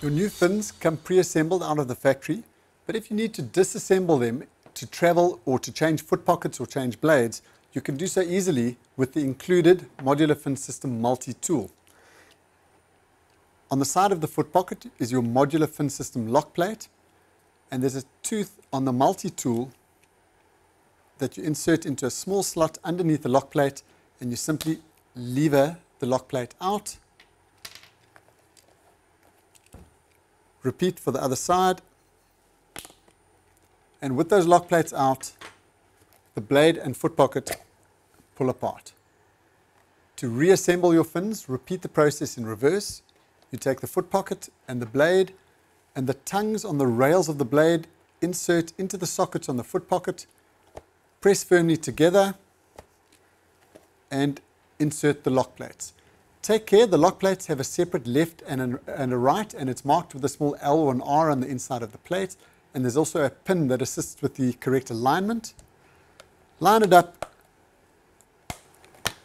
Your new fins come pre-assembled out of the factory, but if you need to disassemble them to travel or to change foot pockets or change blades, you can do so easily with the included Modular Fin System multi-tool. On the side of the foot pocket is your Modular Fin System lock plate, and there's a tooth on the multi-tool that you insert into a small slot underneath the lock plate, and you simply lever the lock plate out repeat for the other side. And with those lock plates out, the blade and foot pocket pull apart. To reassemble your fins, repeat the process in reverse. You take the foot pocket and the blade and the tongues on the rails of the blade insert into the sockets on the foot pocket, press firmly together and insert the lock plates. Take care, the lock plates have a separate left and a, and a right, and it's marked with a small L or an R on the inside of the plate. And there's also a pin that assists with the correct alignment. Line it up,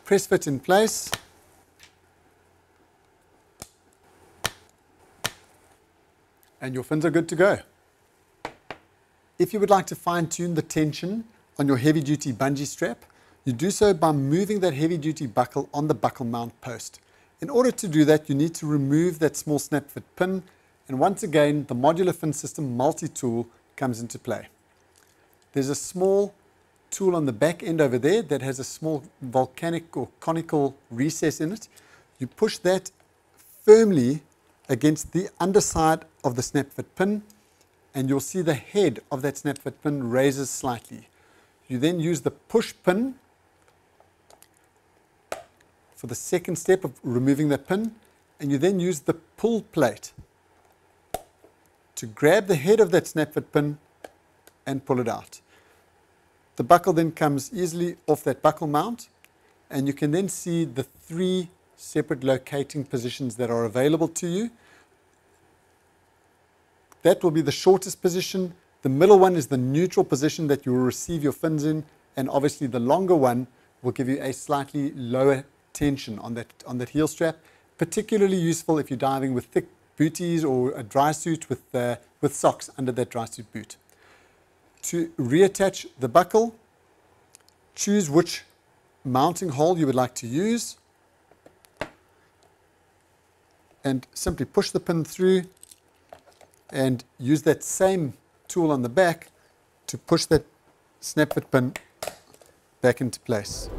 press fit in place. And your fins are good to go. If you would like to fine tune the tension on your heavy duty bungee strap, you do so by moving that heavy duty buckle on the buckle mount post. In order to do that, you need to remove that small snap fit pin, and once again, the modular fin system multi-tool comes into play. There's a small tool on the back end over there that has a small volcanic or conical recess in it. You push that firmly against the underside of the snap fit pin, and you'll see the head of that snap fit pin raises slightly. You then use the push pin for the second step of removing the pin and you then use the pull plate to grab the head of that snap fit pin and pull it out. The buckle then comes easily off that buckle mount and you can then see the three separate locating positions that are available to you. That will be the shortest position. The middle one is the neutral position that you will receive your fins in and obviously the longer one will give you a slightly lower tension on that, on that heel strap. Particularly useful if you're diving with thick booties or a dry suit with, uh, with socks under that dry suit boot. To reattach the buckle, choose which mounting hole you would like to use and simply push the pin through and use that same tool on the back to push that snap fit pin back into place.